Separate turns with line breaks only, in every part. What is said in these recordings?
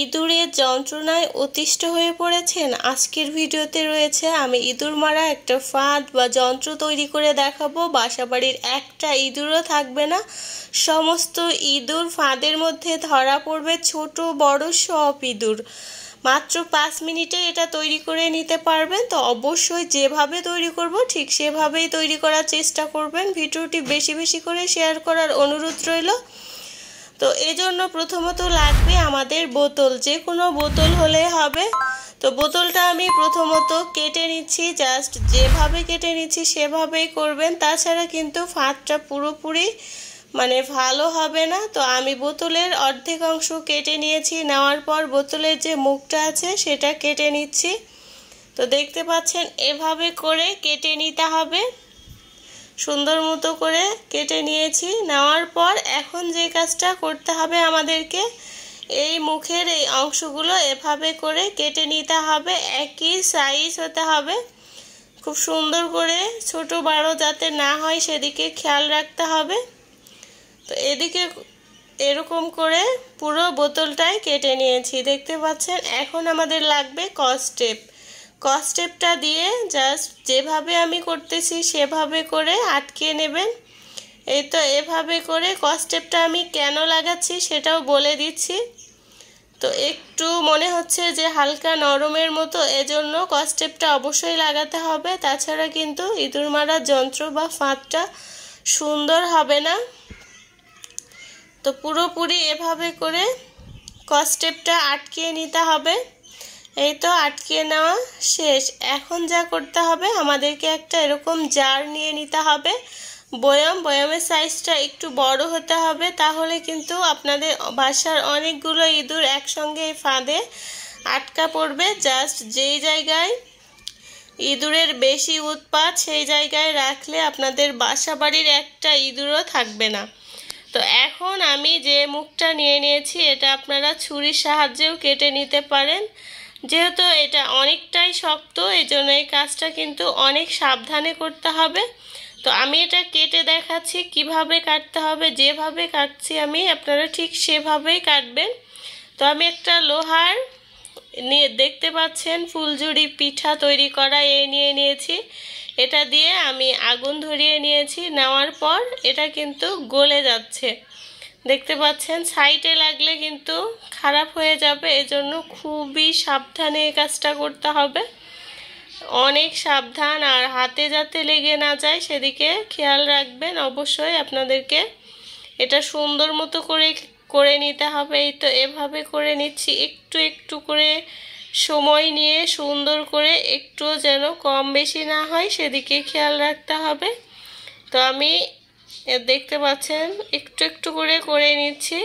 ইঁদুরের যন্ত্রণায় অতিষ্ঠ হয়ে পড়েছেন আজকের ভিডিওতে রয়েছে আমি ইঁদুর মারা একটা ফাঁদ বা যন্ত্র তৈরি করে দেখাবো বাসাবাড়ির একটা ইঁদুরও থাকবে না সমস্ত ইঁদুর ফাঁদের মধ্যে ধরা পড়বে ছোট বড় সব ইঁদুর মাত্র পাঁচ মিনিটে এটা তৈরি করে নিতে পারবেন তো অবশ্যই যেভাবে তৈরি করব ঠিক সেভাবেই তৈরি করার চেষ্টা করবেন ভিডিওটি বেশি বেশি করে শেয়ার করার অনুরোধ রইল তো এই জন্য প্রথমত লাগবে আমাদের বোতল যে কোনো বোতল হলে হবে তো বোতলটা আমি প্রথমত কেটে নিচ্ছি জাস্ট যেভাবে কেটে নিচ্ছি সেভাবেই করবেন তাছাড়া কিন্তু ফাঁদটা পুরোপুরি মানে ভালো হবে না তো আমি বোতলের অর্ধেক অংশ কেটে নিয়েছি নেওয়ার পর বোতলের যে মুখটা আছে সেটা কেটে নিচ্ছি তো দেখতে পাচ্ছেন এভাবে করে কেটে নিতে হবে সুন্দর মতো করে কেটে নিয়েছি নেওয়ার পর এখন যে কাজটা করতে হবে আমাদেরকে এই মুখের এই অংশগুলো এভাবে করে কেটে নিতে হবে একই সাইজ হতে হবে খুব সুন্দর করে ছোট বড় যাতে না হয় সেদিকে খেয়াল রাখতে হবে তো এদিকে এরকম করে পুরো বোতলটাই কেটে নিয়েছি দেখতে পাচ্ছেন এখন আমাদের লাগবে কস্টেপ কস্টেপটা দিয়ে জাস্ট যেভাবে আমি করতেছি সেভাবে করে আটকে নেবেন এই তো এভাবে করে কস্টেপটা আমি কেন লাগাচ্ছি সেটাও বলে দিচ্ছি তো একটু মনে হচ্ছে যে হালকা নরমের মতো এজন্য কস্টেপটা অবশ্যই লাগাতে হবে তাছাড়া কিন্তু ইঁদুর মারার যন্ত্র বা ফাঁদটা সুন্দর হবে না তো পুরোপুরি এভাবে করে কস্টেপটা স্টেপটা আটকিয়ে নিতে হবে এই তো আটকে নেওয়া শেষ এখন যা করতে হবে আমাদেরকে একটা এরকম জার নিয়ে নিতে হবে বয়াম বয়ামের সাইজটা একটু বড় হতে হবে তাহলে কিন্তু আপনাদের বাসার অনেকগুলো ইঁদুর একসঙ্গে ফাঁদে আটকা পড়বে জাস্ট যেই জায়গায় ইঁদুরের বেশি উৎপাত সেই জায়গায় রাখলে আপনাদের বাসা বাড়ির একটা ইঁদুরও থাকবে না তো এখন আমি যে মুখটা নিয়ে নিয়েছি এটা আপনারা ছুরির সাহায্যেও কেটে নিতে পারেন যেহেতু এটা অনেকটাই শক্ত এই জন্য এই কাজটা কিন্তু অনেক সাবধানে করতে হবে তো আমি এটা কেটে দেখাচ্ছি কিভাবে কাটতে হবে যেভাবে কাটছি আমি আপনারা ঠিক সেভাবেই কাটবেন তো আমি একটা লোহার নিয়ে দেখতে পাচ্ছেন ফুলঝুড়ি পিঠা তৈরি করা এ নিয়ে নিয়েছি এটা দিয়ে আমি আগুন ধরিয়ে নিয়েছি নেওয়ার পর এটা কিন্তু গলে যাচ্ছে দেখতে পাচ্ছেন সাইটে লাগলে কিন্তু খারাপ হয়ে যাবে এজন্য খুবই সাবধানে এই কাজটা করতে হবে অনেক সাবধান আর হাতে যাতে লেগে না যায় সেদিকে খেয়াল রাখবেন অবশ্যই আপনাদেরকে এটা সুন্দর মতো করে করে নিতে হবে এই তো এভাবে করে নিচ্ছি একটু একটু করে সময় নিয়ে সুন্দর করে একটু যেন কম বেশি না হয় সেদিকে খেয়াল রাখতে হবে তো আমি দেখতে পাচ্ছেন একটু একটু করে করে নিচ্ছি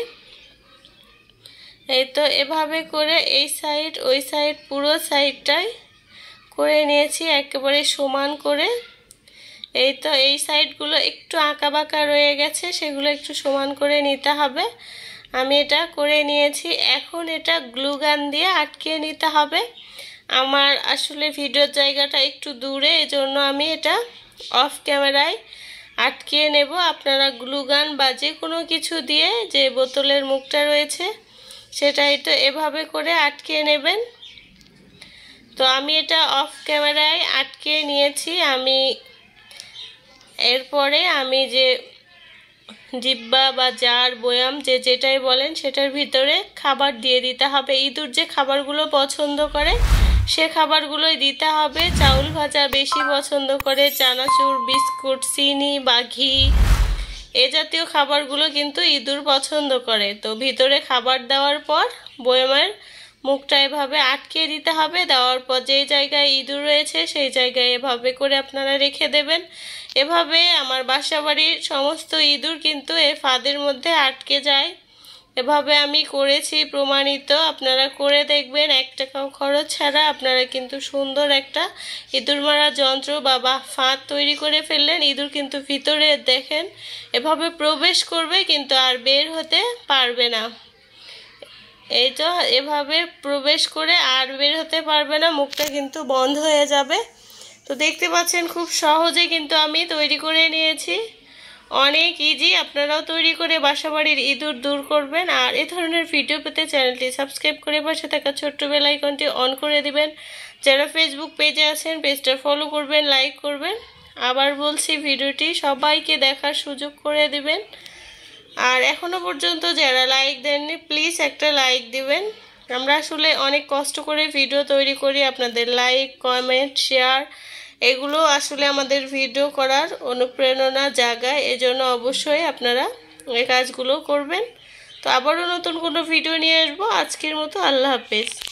এই তো এভাবে করে এই সাইড ওই সাইড পুরো সাইডটাই করে নিয়েছি একেবারে সমান করে এই তো এই সাইডগুলো একটু আঁকা বাঁকা রয়ে গেছে সেগুলো একটু সমান করে নিতে হবে আমি এটা করে নিয়েছি এখন এটা গ্লুগান দিয়ে আটকে নিতে হবে আমার আসলে ভিডিওর জায়গাটা একটু দূরে এজন্য আমি এটা অফ ক্যামেরায় আটকে নেব আপনারা গ্লুগান বা যে কোনো কিছু দিয়ে যে বোতলের মুখটা রয়েছে সেটাই তো এভাবে করে আটকে নেবেন তো আমি এটা অফ ক্যামেরায় আটকে নিয়েছি আমি এরপরে আমি যে জিব্বা বা জার বয়াম যে যেটাই বলেন সেটার ভিতরে খাবার দিয়ে দিতে হবে ইঁদুর যে খাবারগুলো পছন্দ করে সে খাবারগুলোই দিতে হবে চাউল ভাজা বেশি পছন্দ করে চানাচুর বিস্কুট চিনি বা ঘি এ জাতীয় খাবারগুলো কিন্তু ইঁদুর পছন্দ করে তো ভিতরে খাবার দেওয়ার পর বয়মের মুখটা এভাবে আটকে দিতে হবে দেওয়ার পর যেই জায়গায় ইঁদুর রয়েছে সেই জায়গায় এভাবে করে আপনারা রেখে দেবেন এভাবে আমার বাসাবাড়ির সমস্ত ইঁদুর কিন্তু এ ফাঁদের মধ্যে আটকে যায় এভাবে আমি করেছি প্রমাণিত আপনারা করে দেখবেন এক টাকা খরচ ছাড়া আপনারা কিন্তু সুন্দর একটা ইঁদুর মারা যন্ত্র বা ফাঁদ তৈরি করে ফেললেন ইঁদুর কিন্তু ভিতরে দেখেন এভাবে প্রবেশ করবে কিন্তু আর বের হতে পারবে না এই তো এভাবে প্রবেশ করে আর বের হতে পারবে না মুখটা কিন্তু বন্ধ হয়ে যাবে তো দেখতে পাচ্ছেন খুব সহজে কিন্তু আমি তৈরি করে নিয়েছি অনেক ইজি আপনারাও তৈরি করে বাসাবাড়ির ইঁদুর দূর করবেন আর এ ধরনের ভিডিও পেতে চ্যানেলটি সাবস্ক্রাইব করে পাশে থাকা ছোট্ট বেল আইকনটি অন করে দিবেন যারা ফেসবুক পেজে আছেন পেজটা ফলো করবেন লাইক করবেন আবার বলছি ভিডিওটি সবাইকে দেখার সুযোগ করে দিবেন আর এখনও পর্যন্ত যারা লাইক দেননি প্লিজ একটা লাইক দিবেন আমরা আসলে অনেক কষ্ট করে ভিডিও তৈরি করি আপনাদের লাইক কমেন্ট শেয়ার এগুলো আসলে আমাদের ভিডিও করার অনুপ্রেরণা জাগায় এজন্য অবশ্যই আপনারা এই কাজগুলো করবেন তো আবারও নতুন কোনো ভিডিও নিয়ে আসবো আজকের মতো আল্লাহ হাফেজ